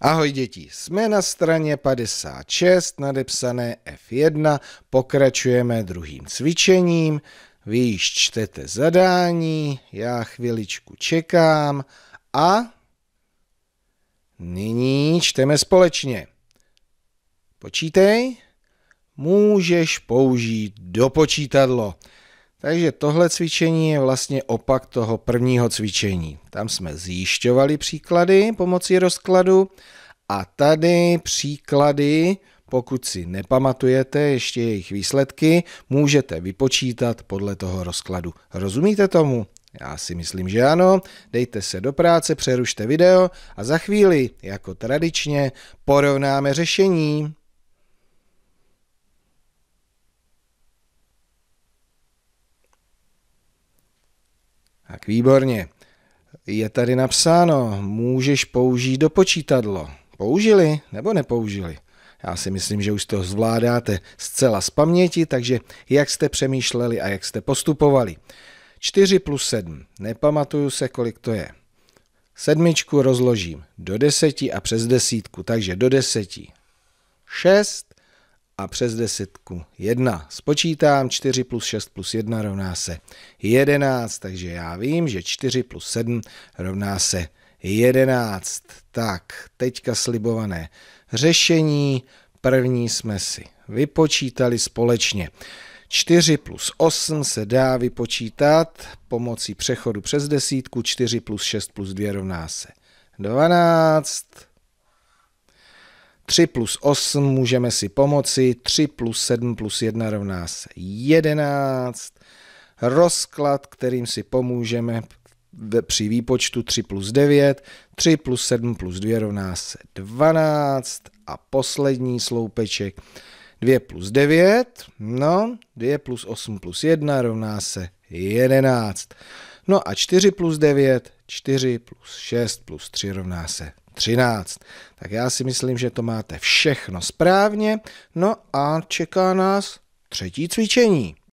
Ahoj děti, jsme na straně 56, nadepsané F1, pokračujeme druhým cvičením, vy již čtete zadání, já chviličku čekám a nyní čteme společně. Počítej, můžeš použít dopočítadlo. počítadlo. Takže tohle cvičení je vlastně opak toho prvního cvičení. Tam jsme zjišťovali příklady pomocí rozkladu a tady příklady, pokud si nepamatujete ještě jejich výsledky, můžete vypočítat podle toho rozkladu. Rozumíte tomu? Já si myslím, že ano. Dejte se do práce, přerušte video a za chvíli, jako tradičně, porovnáme řešení. Tak výborně. Je tady napsáno, můžeš použít do počítadlo. Použili nebo nepoužili? Já si myslím, že už to zvládáte zcela z paměti, takže jak jste přemýšleli a jak jste postupovali. 4 plus 7, nepamatuju se, kolik to je. Sedmičku rozložím do deseti a přes desítku, takže do deseti. 6 a přes desítku 1. Spočítám 4 plus 6 plus 1 rovná se 11, takže já vím, že 4 plus 7 rovná se 11. Tak, teďka slibované řešení. První jsme si vypočítali společně. 4 plus 8 se dá vypočítat pomocí přechodu přes desítku. 4 plus 6 plus 2 rovná se 12. 3 plus 8 můžeme si pomoci, 3 plus 7 plus 1 rovná se 11. Rozklad, kterým si pomůžeme při výpočtu 3 plus 9, 3 plus 7 plus 2 rovná se 12. A poslední sloupeček 2 plus 9, no, 2 plus 8 plus 1 rovná se 11. No a 4 plus 9, 4 plus 6 plus 3 rovná se 13. Tak já si myslím, že to máte všechno správně. No a čeká nás třetí cvičení.